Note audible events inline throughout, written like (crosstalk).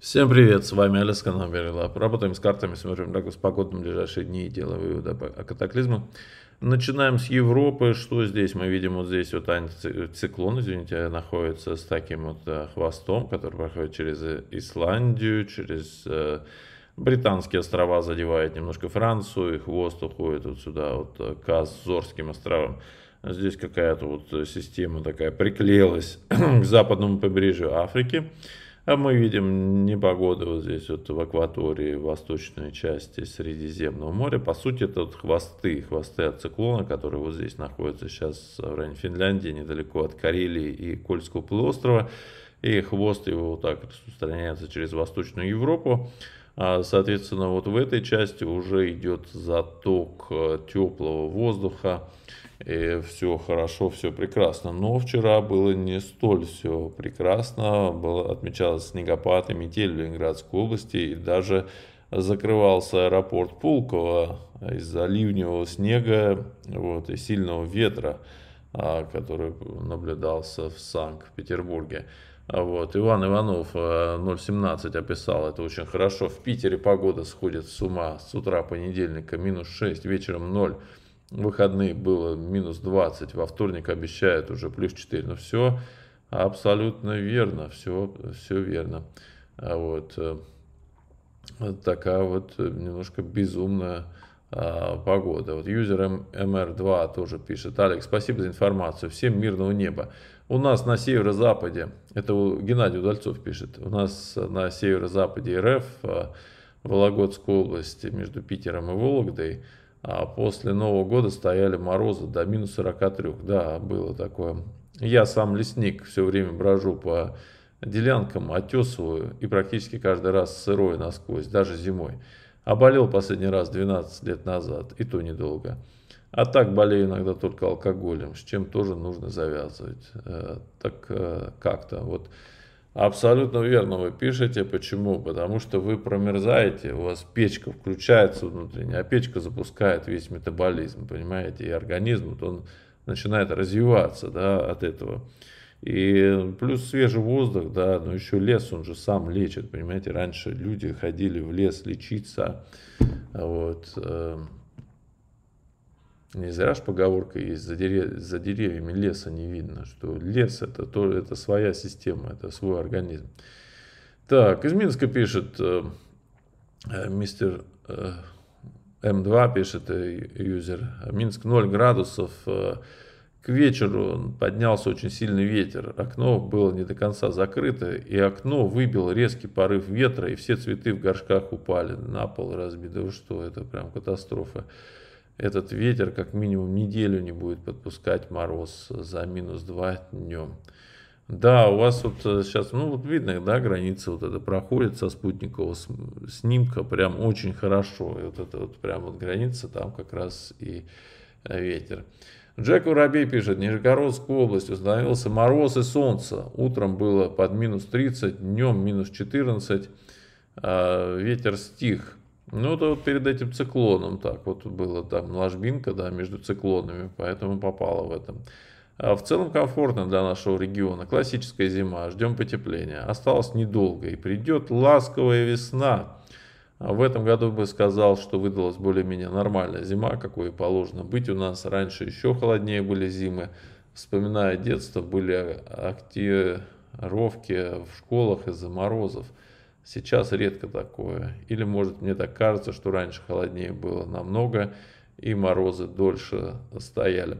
Всем привет, с вами Алис канал Верилап. Работаем с картами, смотрим как прогноз погоды на ближайшие дни и делаем выводы о катаклизмах. Начинаем с Европы. Что здесь? Мы видим вот здесь вот антициклон, извините, находится с таким вот э, хвостом, который проходит через э, Исландию, через э, Британские острова задевает немножко Францию, и хвост уходит вот сюда, вот к Азорским островам. Здесь какая-то вот система такая приклеилась (clears throat) к западному побережью Африки. А мы видим непогоду вот здесь, вот в акватории восточной части Средиземного моря. По сути, это вот хвосты, хвосты от циклона, которые вот здесь находятся сейчас в районе Финляндии, недалеко от Карелии и Кольского полуострова. И хвост его вот так распространяется через Восточную Европу. А, соответственно, вот в этой части уже идет заток э, теплого воздуха и все хорошо, все прекрасно. Но вчера было не столь все прекрасно, было, отмечалось снегопад и метель в Ленинградской области, и даже закрывался аэропорт Пулково из-за ливневого снега вот, и сильного ветра, а, который наблюдался в Санкт-Петербурге. А вот. Иван Иванов 017 э, описал это очень хорошо. В Питере погода сходит с ума. С утра понедельника минус 6, вечером 0 выходные было минус 20, во вторник обещают уже плюс 4. но все абсолютно верно, все, все верно. А э, вот такая вот немножко безумная а, погода. Вот юзер MR2 тоже пишет. Алекс, спасибо за информацию. Всем мирного неба. У нас на северо-западе, это Геннадий Удальцов пишет, у нас на северо-западе РФ, э, Вологодской области, между Питером и Вологдой, а после Нового года стояли морозы до минус 43. Да, было такое. Я сам лесник, все время брожу по делянкам, отесываю и практически каждый раз сырой насквозь, даже зимой. Оболел а последний раз 12 лет назад, и то недолго. А так болею иногда только алкоголем, с чем тоже нужно завязывать. Э, так э, как-то вот... Абсолютно верно вы пишете. Почему? Потому что вы промерзаете, у вас печка включается внутренняя, а печка запускает весь метаболизм, понимаете? И организм, вот он начинает развиваться да, от этого. И плюс свежий воздух, да, но еще лес, он же сам лечит, понимаете? Раньше люди ходили в лес лечиться, вот, э, не зря ж поговорка есть, за, дерев... за деревьями леса не видно, что лес это, то, это своя система, это свой организм. Так, из Минска пишет э, э мистер э, М2, эм пишет э, юзер, Минск 0 градусов, э, к вечеру поднялся очень сильный ветер, окно было не до конца закрыто, и окно выбил резкий порыв ветра, и все цветы в горшках упали на пол разбиты. что, это прям катастрофа. Этот ветер как минимум неделю не будет подпускать мороз за минус 2 днем. Да, у вас вот сейчас, э, ну вот видно, да, граница вот это проходит со спутникового снимка, прям очень хорошо. И вот это вот прям вот граница, там как раз и э, ветер. Джек Воробей пишет, Нижегородская область установился мороз и солнце. Утром было под минус 30, днем минус 14, а, ветер стих. Ну, это вот перед этим циклоном так вот было, там ложбинка, да, между циклонами, поэтому попало в этом. А В целом комфортно для нашего региона. Классическая зима, ждем потепления. Осталось недолго и придет ласковая весна. А в этом году бы сказал, что выдалась более-менее нормальная зима, какой и положено быть у нас. Раньше еще холоднее были зимы. Вспоминая детство, были актировки в школах из-за морозов. Сейчас редко такое. Или, может, мне так кажется, что раньше холоднее было намного, и морозы дольше стояли.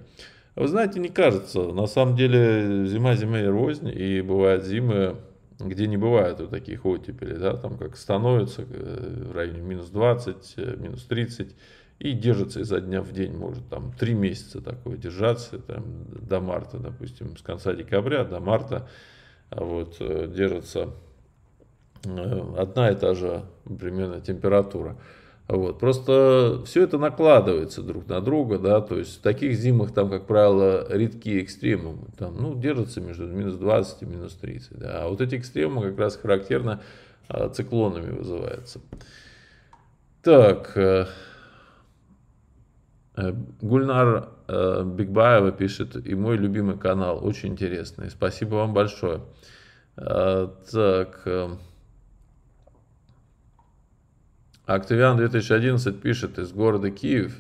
Вы знаете, не кажется. На самом деле зима зима и рознь, и бывают зимы, где не бывает вот таких оттепелей, да, там как становится э, в районе минус 20, э, минус 30, и держится изо дня в день, может там 3 месяца такое держаться, там, до марта, допустим, с конца декабря до марта, а вот, э, держится Э, одна и та же примерно температура. Вот. Просто все это накладывается друг на друга, да, то есть в таких зимах там, как правило, редкие экстремумы, там, ну, держатся между минус 20 и минус 30, да, а вот эти экстремумы как раз характерно а, циклонами вызываются. Так, э, э, Гульнар э, Бигбаева пишет, и мой любимый канал, очень интересный, спасибо вам большое. Э, так, а Октавиан 2011 пишет из города Киев.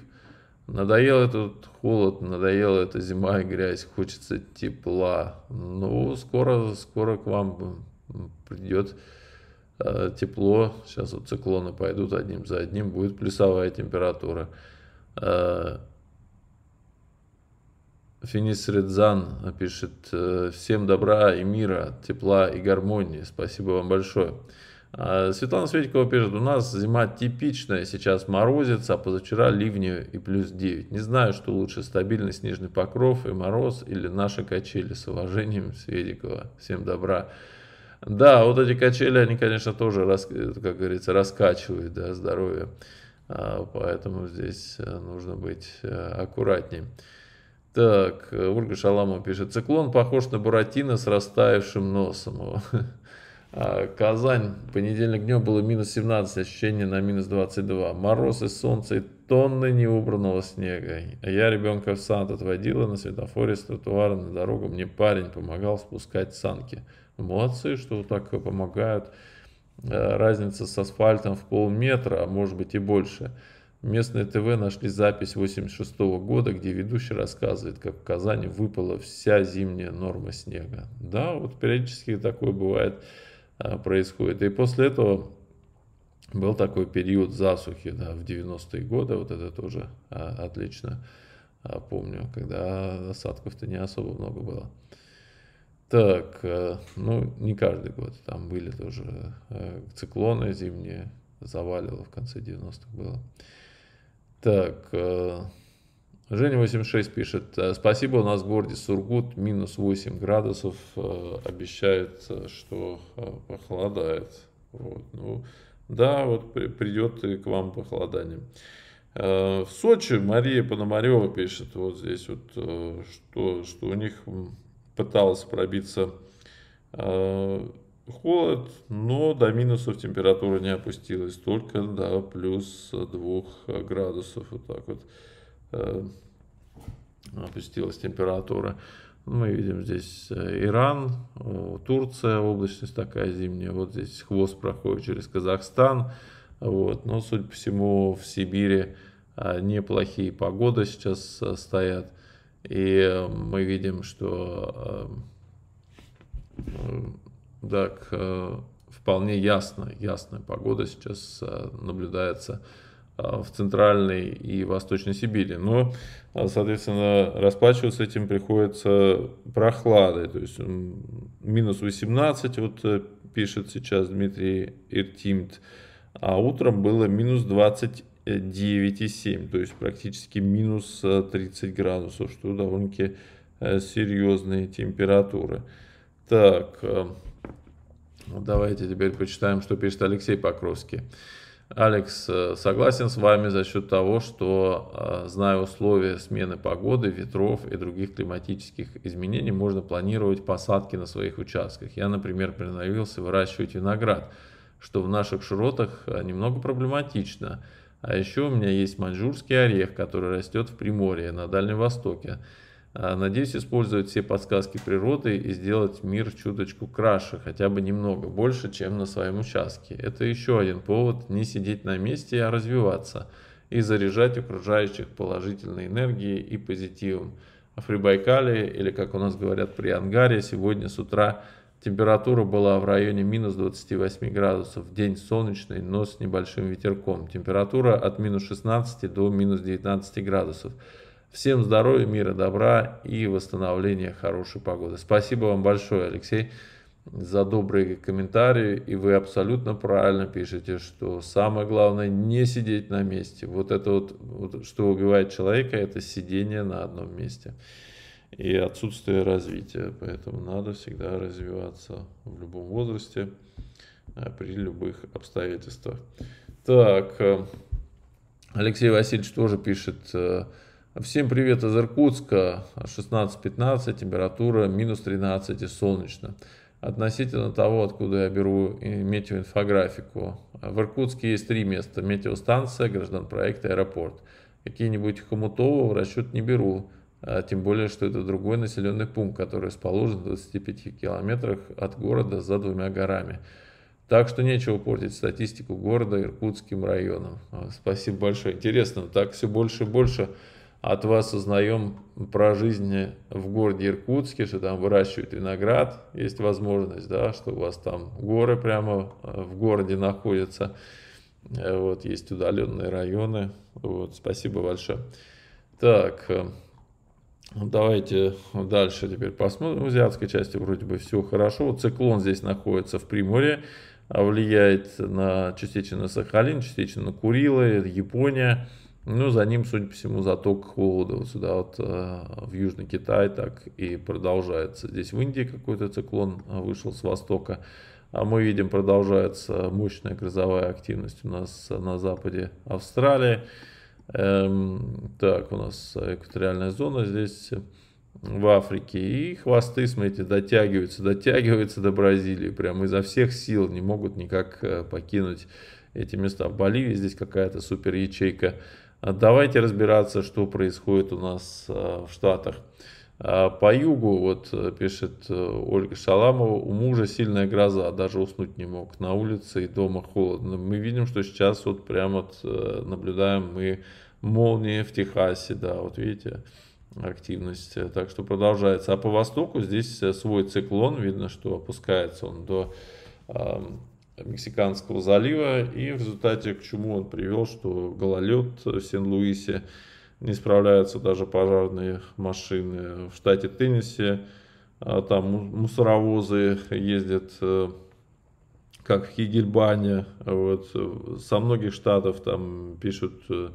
Надоел этот холод, надоела эта зима и грязь, хочется тепла. Ну, скоро, скоро к вам придет э, тепло. Сейчас вот циклоны пойдут одним за одним, будет плюсовая температура. Э, Финис Редзан пишет «Всем добра и мира, тепла и гармонии. Спасибо вам большое». А, Светлана Светикова пишет, у нас зима типичная, сейчас морозится, а позавчера ливни и плюс 9. Не знаю, что лучше, стабильный снежный покров и мороз или наши качели. С уважением, Светикова. Всем добра. Да, вот эти качели, они, конечно, тоже, как говорится, раскачивают да, здоровье. А, поэтому здесь э, нужно быть э, аккуратнее. Так, э, Ольга Шаламова пишет, циклон похож на Буратино с растаявшим носом. (laughs) А, Казань, понедельник днем было минус 17, ощущение на минус 22. Мороз и солнце и тонны неубранного снега. Я ребенка в сад отводила на светофоре с тротуара на дорогу. Мне парень помогал спускать санки. Молодцы, что вот так помогают. А, разница с асфальтом в полметра, а может быть и больше. Местное ТВ нашли запись 86 -го года, где ведущий рассказывает, как в Казани выпала вся зимняя норма снега. Да, вот периодически такое бывает. Э, происходит. И после этого был такой период засухи да, в 90-е годы, вот это тоже э, отлично э, помню, когда осадков-то не особо много было. Так, ну не каждый год, там были тоже циклоны зимние, завалило в конце 90-х было. Так, Женя 86 пишет, «Э, спасибо, у нас в городе Сургут минус 8 градусов, э, обещают, э, что похолодает. Вот, ну, да, вот придет и к вам похолодание. В Сочи Мария Пономарева пишет вот здесь вот, что, что у них пыталась пробиться холод, но до минусов температура не опустилась, только до плюс 2 градусов, вот так вот. Э, опустилась температура. Мы видим здесь э, Иран, э, Турция, облачность такая зимняя. Вот здесь хвост проходит через Казахстан. Вот. Но, судя по всему, в Сибири неплохие погоды сейчас стоят. И мы видим, что так, вполне ясно, ясная погода сейчас наблюдается в Центральной и Восточной Сибири. Но, ну, а, соответственно, расплачиваться этим приходится прохладой. То есть минус 18, вот э, пишет сейчас Дмитрий Иртимт, а утром было минус 29,7, то есть практически минус 30 э, градусов, что довольно-таки э, серьезные температуры. Так, давайте теперь почитаем, что пишет Алексей Покровский. Алекс, э, согласен с вами за счет того, что, э, зная условия смены погоды, ветров и других климатических изменений, можно планировать посадки на своих участках. Я, например, приноровился выращивать виноград, что в наших широтах э, немного проблематично. А еще у меня есть маньчжурский орех, который растет в Приморье, на Дальнем Востоке. А, надеюсь, использовать все подсказки природы и сделать мир чуточку краше, хотя бы немного больше, чем на своем участке. Это еще один повод не сидеть на месте, а развиваться и заряжать окружающих положительной энергией и позитивом. А в Прибайкале, или как у нас говорят при Ангаре, сегодня с утра температура была в районе минус 28 градусов. День солнечный, но с небольшим ветерком. Температура от минус 16 до минус 19 градусов. Всем здоровья, мира, добра и восстановления хорошей погоды. Спасибо вам большое, Алексей, за добрые комментарии. И вы абсолютно правильно пишете, что самое главное не сидеть на месте. Вот это вот, вот что убивает человека, это сидение на одном месте и отсутствие развития. Поэтому надо всегда развиваться в любом возрасте, э, при любых обстоятельствах. Так, э, Алексей Васильевич тоже пишет, э, Всем привет из Иркутска. 16-15, температура минус 13 и солнечно. Относительно того, откуда я беру метеоинфографику. В Иркутске есть три места. Метеостанция, гражданпроект и аэропорт. Какие-нибудь Хомутово в расчет не беру. А тем более, что это другой населенный пункт, который расположен в 25 километрах от города за двумя горами. Так что нечего портить статистику города Иркутским районом. Спасибо большое. Интересно, так все больше и больше от вас узнаем про жизнь в городе Иркутске, что там выращивают виноград, есть возможность, да, что у вас там горы прямо э, в городе находятся, э, вот, есть удаленные районы, вот, спасибо большое. Так, э, ну, давайте дальше теперь посмотрим, в азиатской части вроде бы все хорошо, циклон здесь находится в Приморье, а влияет на, частично на Сахалин, частично на Курилы, Япония, ну, за ним, судя по всему, заток холода вот сюда вот э, в Южный Китай так и продолжается. Здесь в Индии какой-то циклон э, вышел с востока. А мы видим, продолжается мощная грозовая активность у нас э, на западе Австралии. Эм, так, у нас экваториальная зона здесь в Африке. И хвосты, смотрите, дотягиваются, дотягиваются до Бразилии. Прямо изо всех сил не могут никак покинуть эти места. В Боливии здесь какая-то супер ячейка а давайте разбираться, что происходит у нас э, в Штатах. А по югу, вот э, пишет э, Ольга Шаламова, у мужа сильная гроза, даже уснуть не мог. На улице и дома холодно. Мы видим, что сейчас вот прямо вот наблюдаем мы молнии в Техасе, да, вот видите, активность. Так что продолжается. А по востоку здесь свой циклон, видно, что опускается он до Мексиканского залива, и в результате к чему он привел, что гололед в Сен-Луисе, не справляются даже пожарные машины. В штате Теннесси а, там мусоровозы ездят э, как в Хигельбане, вот, со многих штатов там пишут, э,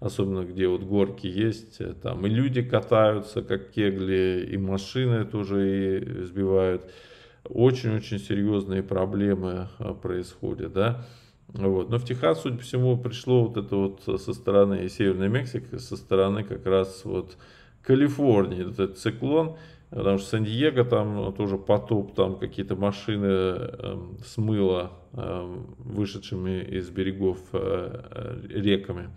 особенно где вот горки есть, э, там и люди катаются, как кегли, и машины тоже и сбивают очень-очень серьезные проблемы а, происходят, да. Вот. Но в Техас, судя по всему, пришло вот это вот со стороны Северной Мексики, со стороны как раз вот Калифорнии, вот этот циклон, потому что Сан-Диего там тоже потоп, там какие-то машины э, эм, смыло э, эм, вышедшими из берегов э, э реками.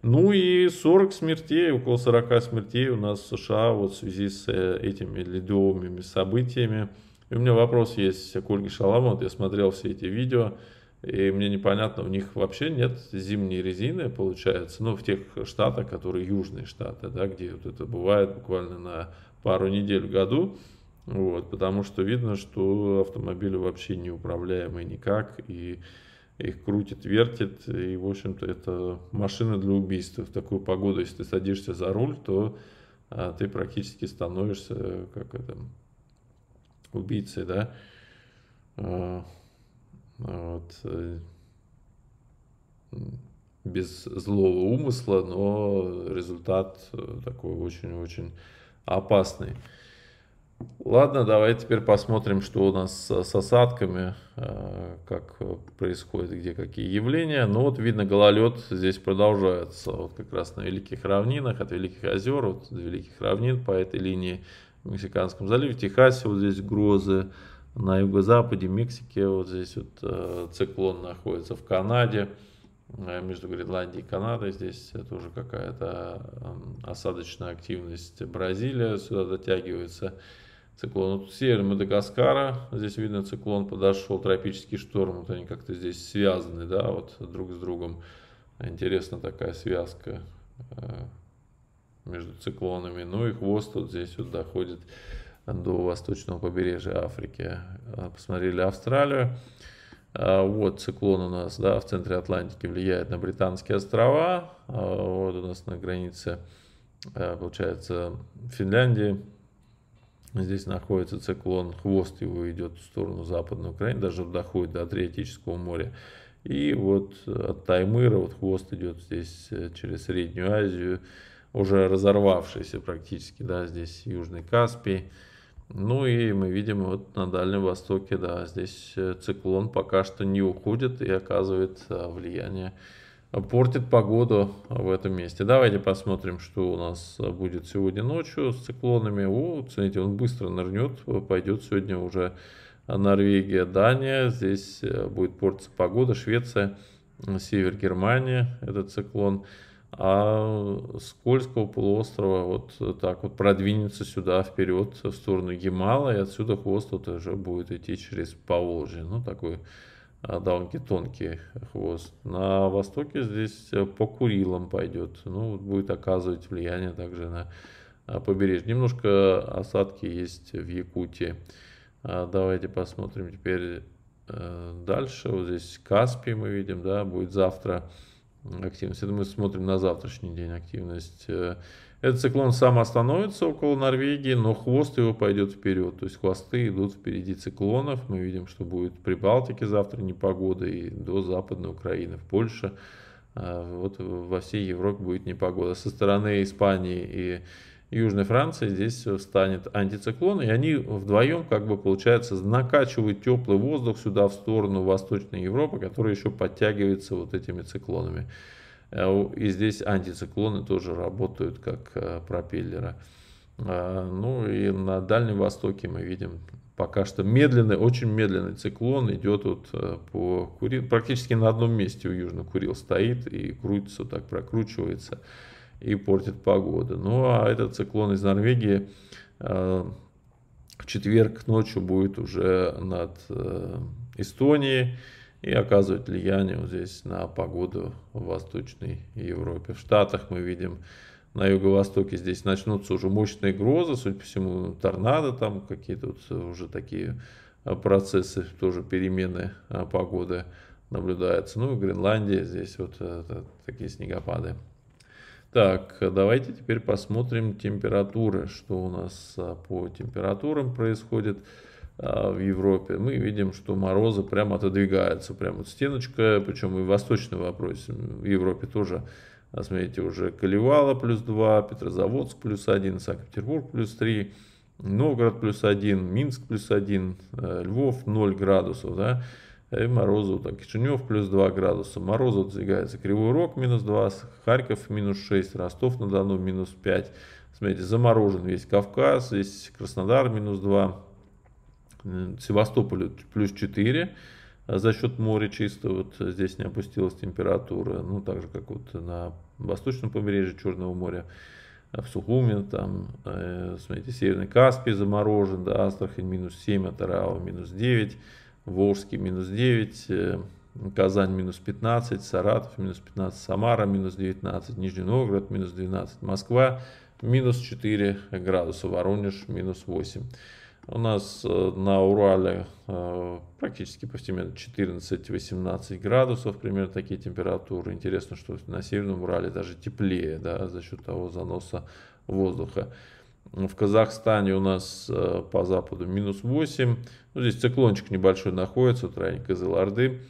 Ну и 40 смертей, около 40 смертей у нас в США вот в связи с э, этими ледовыми событиями. И у меня вопрос есть к Ольге Шаламу. Вот я смотрел все эти видео, и мне непонятно, у них вообще нет зимней резины, получается, ну, в тех штатах, которые южные штаты, да, где вот это бывает буквально на пару недель в году, вот, потому что видно, что автомобили вообще неуправляемые никак, и их крутит, вертит, и, в общем-то, это машина для убийства. В такую погоду, если ты садишься за руль, то а, ты практически становишься, как это, убийцей, да. А, а вот. Э, без злого умысла, но результат э, такой очень-очень опасный. Ладно, давай теперь посмотрим, что у нас с осадками, э, как происходит, где какие явления. Ну вот видно, гололед здесь продолжается, вот как раз на Великих Равнинах, от Великих Озер, вот до Великих Равнин по этой линии Мексиканском заливе, Техасе вот здесь грозы, на юго-западе Мексики вот здесь вот э, циклон находится, в Канаде, э, между Гренландией и Канадой здесь тоже какая-то эм, осадочная активность. Бразилия сюда дотягивается циклон. Вот север Мадагаскара, здесь видно циклон подошел, тропический шторм, вот они как-то здесь связаны, да, вот друг с другом. Интересна такая связка э, между циклонами. Ну и хвост вот здесь вот доходит до восточного побережья Африки. А, посмотрели Австралию. А, вот циклон у нас да, в центре Атлантики влияет на Британские острова. А, вот у нас на границе, получается, Финляндии. Здесь находится циклон, хвост его идет в сторону Западной Украины, даже доходит до Адриатического моря. И вот от Таймыра вот хвост идет здесь э, через Среднюю Азию, уже разорвавшийся практически, да, здесь Южный Каспий. Ну и мы видим вот на Дальнем Востоке, да, здесь э, циклон пока что не уходит и оказывает э, влияние, портит погоду в этом месте. Давайте посмотрим, что у нас э, будет сегодня ночью с циклонами. О, смотрите, он быстро нырнет, пойдет сегодня уже Норвегия, Дания, здесь будет портиться погода, Швеция, север Германии, этот циклон а с полуострова вот так вот продвинется сюда вперед, в сторону Гимала, и отсюда хвост вот уже будет идти через Поволжье, ну такой а, довольно-таки тонкий хвост. На востоке здесь э, по Курилам пойдет, ну будет оказывать влияние также на а, побережье. Немножко осадки есть в Якутии. А, давайте посмотрим теперь э, дальше. Вот здесь Каспий мы видим, да, будет завтра активность. Это мы смотрим на завтрашний день активность. Э, этот циклон сам остановится около Норвегии, но хвост его пойдет вперед. То есть хвосты идут впереди циклонов. Мы видим, что будет при Балтике завтра непогода и до Западной Украины, в Польше. Э, вот во всей Европе будет непогода. Со стороны Испании и Южной Франции здесь станет антициклон, и они вдвоем, как бы получается, накачивают теплый воздух сюда в сторону Восточной Европы, который еще подтягивается вот этими циклонами. Э, и здесь антициклоны тоже работают как э, пропеллера. Э, ну и на Дальнем Востоке мы видим пока что медленный, очень медленный циклон идет вот по Курил, практически на одном месте у Южного Курил стоит и крутится, вот так прокручивается и портит погоду. Ну а этот циклон из Норвегии э, в четверг ночью будет уже над э, Эстонией и оказывать влияние вот здесь на погоду в Восточной Европе. В Штатах мы видим на юго-востоке здесь начнутся уже мощные грозы, судя по всему, торнадо там какие-то вот уже такие э, процессы, тоже перемены погоды наблюдаются. Ну и Гренландия здесь вот такие снегопады. Так, э, давайте теперь посмотрим температуры, что у нас а, по температурам происходит а, в Европе. Мы видим, что морозы прямо отодвигаются, прямо вот стеночка, причем и в восточном вопросе, в Европе тоже, а, смотрите, уже Каливала плюс 2, Петрозаводск плюс 1, Санкт-Петербург плюс 3, Новгород плюс 1, Минск плюс 1, э, Львов 0 градусов, да, и Морозов, там, Кишинев плюс 2 градуса, Морозов двигается, Кривой Рог минус 2, Харьков минус 6, Ростов-на-Дону минус 5, смотрите, заморожен весь Кавказ, весь Краснодар минус 2, Севастополь плюс 4, а за счет моря чисто вот здесь не опустилась температура, ну так же как вот на восточном побережье Черного моря, а в Сухуме, там, э, смотрите, Северный Каспий заморожен, да, Астрахань минус 7, Атарау минус 9, Волжский минус 9, э, Казань минус 15, Саратов минус 15, Самара минус 19, Нижний Новгород минус 12, Москва минус 4 градуса, Воронеж минус 8. У нас э, на Урале э, практически повсеместно 14-18 градусов, примерно такие температуры. Интересно, что на Северном Урале даже теплее, да, за счет того заноса воздуха. Ну, в Казахстане у нас э, по западу минус 8. Ну, здесь циклончик небольшой находится, тройник Кызыл Орды.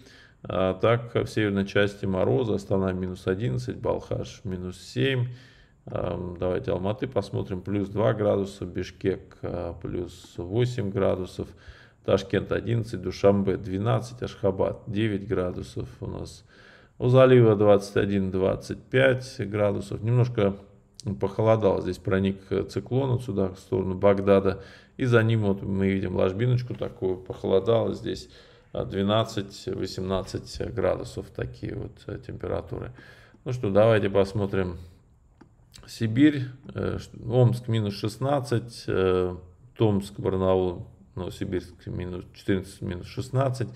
А так, в северной части мороза, Астана минус 11, Балхаш минус 7. Эм, давайте Алматы посмотрим. Плюс 2 градуса, Бишкек э, плюс 8 градусов, Ташкент 11, Душамбе 12, Ашхабад 9 градусов у нас. У залива 21-25 градусов. Немножко ну, похолодало. Здесь проник э, циклон вот сюда, в сторону Багдада. И за ним вот мы видим ложбиночку такую, похолодало здесь 12-18 э, градусов такие вот э, температуры. Ну что, давайте посмотрим Сибирь, Омск минус 16, Томск, Барнаул, Новосибирск минус 14, минус 16.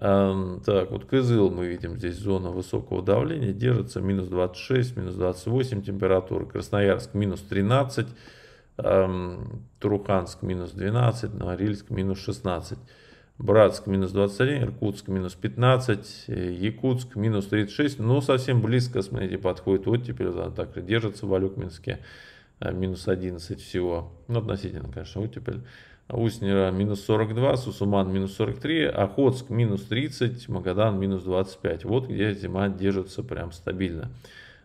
Так, вот Кызыл мы видим здесь зона высокого давления, держится минус 26, минус 28 температура Красноярск минус 13, Туруханск минус 12, Норильск минус 16, Братск минус 21, Иркутск минус 15, э, Якутск минус 36, ну совсем близко, смотрите, подходит оттепель, она так держится в Валюк Минске, э, минус 11 всего, ну относительно, конечно, вот теперь Уснера минус 42, Сусуман минус 43, а Охотск минус 30, Магадан минус 25. Вот где зима держится прям стабильно.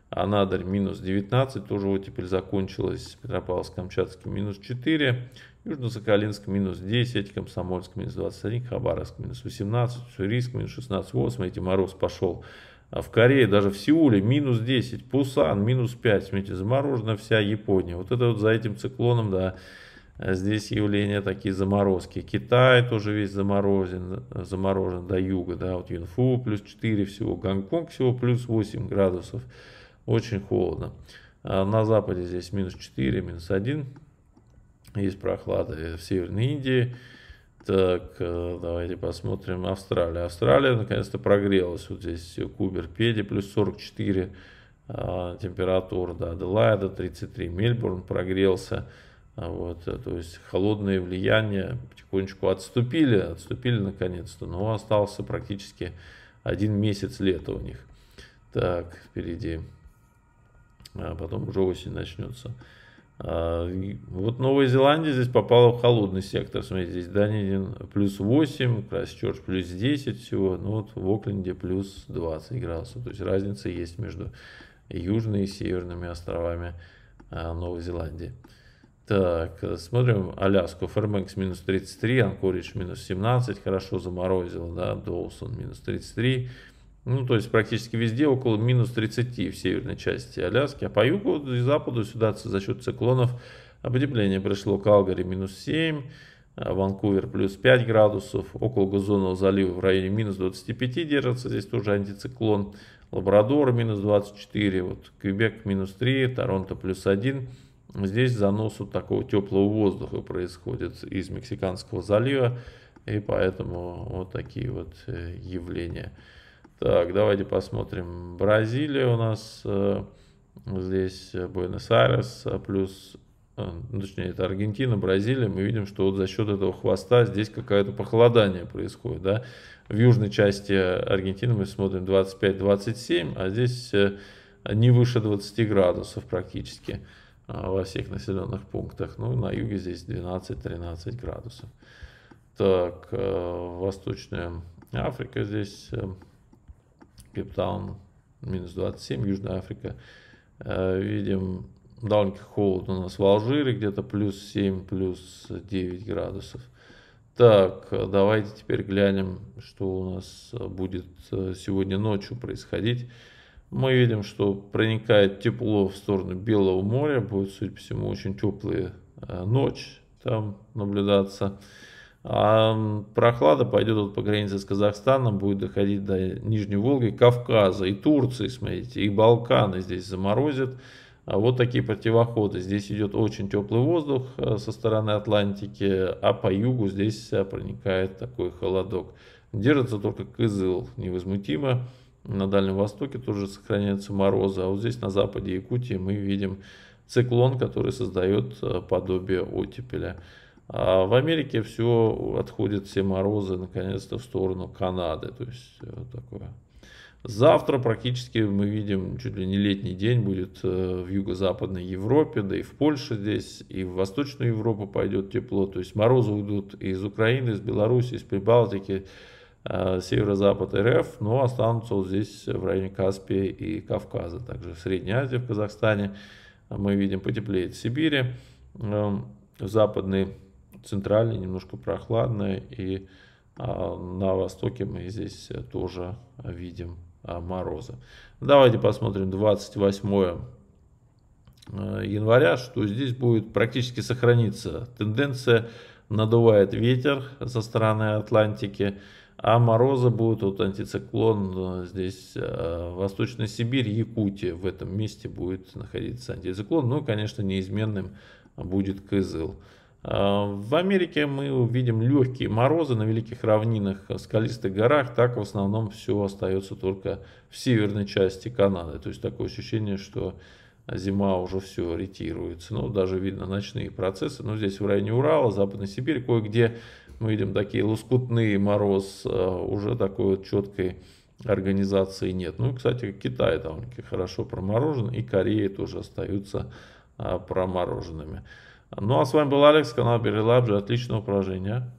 Анадырь минус 19, тоже вот теперь закончилась. Петропавловск-Камчатский минус 4, Южно-Соколинск минус 10, Комсомольск минус 21, Хабаровск минус 18, Уссурийск минус 16. Вот, смотрите, мороз пошел. А в Корее, даже в Сеуле минус 10, Пусан минус 5. Смотрите, заморожена вся Япония. Вот это вот за этим циклоном, да, Э, здесь явления такие заморозки. Китай тоже весь заморозен, заморожен до юга. Да, вот Юнфу плюс 4 всего, Гонконг всего плюс 8 градусов. Очень холодно. А на западе здесь минус 4, минус 1. Есть прохлада в Северной Индии. Так, э, давайте посмотрим Австралия. Австралия наконец-то прогрелась. Вот здесь Кубер-Педи плюс 44 а, температура. Да, Аделаида 33. Мельбурн прогрелся. А вот, э, то есть холодные влияния потихонечку отступили, отступили наконец-то, но остался практически один месяц лета у них. Так, впереди. А потом уже осень начнется. А, вот Новая Зеландия здесь попала в холодный сектор. Смотрите, здесь Данидин плюс 8, Красчерч плюс 10 всего. Ну вот в Окленде плюс 20 градусов. То есть разница есть между южными и северными островами а, Новой Зеландии. Так, э, смотрим Аляску. ФРМКС минус 33, Анкоридж минус 17, хорошо заморозил, да, Доусон минус 33. Ну, то есть практически везде около минус 30 в северной части Аляски. А по югу и западу сюда за счет циклонов потепление пришло. Калгари минус 7, э, Ванкувер плюс 5 градусов. Около Гузонного залива в районе минус 25 держится. Здесь тоже антициклон. Лабрадор минус 24, вот Квебек минус 3, Торонто плюс 1 здесь занос вот такого теплого воздуха происходит из Мексиканского залива, и поэтому вот такие вот э, явления. Так, давайте посмотрим. Бразилия у нас э, здесь э, Буэнос-Айрес плюс, ну, точнее, это Аргентина, Бразилия. Мы видим, что вот за счет этого хвоста здесь какое-то похолодание происходит, да. В южной части Аргентины мы смотрим 25-27, а здесь не выше 20 градусов практически. А, во всех населенных пунктах. Ну, на юге здесь 12-13 градусов. Так, э, Восточная Африка здесь, Кейптаун э, минус 27, Южная Африка. Э, видим довольно-таки холодно у нас в Алжире, где-то плюс 7, плюс 9 градусов. Так, давайте теперь глянем, что у нас будет сегодня ночью происходить. Мы видим, что проникает тепло в сторону Белого моря, будет, судя по всему, очень теплая э, ночь там наблюдаться. А прохлада пойдет вот по границе с Казахстаном, будет доходить до Нижней Волги, Кавказа и Турции, смотрите, и Балканы здесь заморозят. А Вот такие противоходы. Здесь идет очень теплый воздух э, со стороны Атлантики, а по югу здесь э, проникает такой холодок. Держится только Кызыл невозмутимо на Дальнем Востоке тоже сохраняются морозы, а вот здесь на западе Якутии мы видим циклон, который создает э, подобие оттепеля. А в Америке все отходит, все морозы наконец-то в сторону Канады. То есть э, такое. Завтра практически мы видим, чуть ли не летний день будет э, в юго-западной Европе, да и в Польше здесь, и в Восточную Европу пойдет тепло. То есть морозы уйдут из Украины, из Беларуси, из Прибалтики, Э, северо-запад РФ, но останутся вот здесь в районе Каспия и Кавказа. Также в Средней Азии, в Казахстане э, мы видим потеплеет в Сибири, в эм, западной, центральной немножко прохладно и э, на востоке мы здесь тоже видим морозы. Давайте посмотрим 28 января, что здесь будет практически сохраниться тенденция, надувает ветер со стороны Атлантики, а морозы будут, вот антициклон э, здесь, э, Восточная Сибирь, Якутия, в этом месте будет находиться антициклон, ну, конечно, неизменным будет Кызыл. А, в Америке мы увидим легкие морозы на великих равнинах, э, скалистых горах, так в основном все остается только в северной части Канады, то есть такое ощущение, что зима уже все ретируется. Ну, даже видно ночные процессы. Но ну, здесь в районе Урала, Западной Сибири, кое-где мы видим такие лоскутные мороз, э, уже такой вот четкой организации нет. Ну, кстати, Китай довольно-таки хорошо проморожен, и Корея тоже остаются а, промороженными. Ну, а с вами был Алекс, канал Берилабжи. Отличного поражения.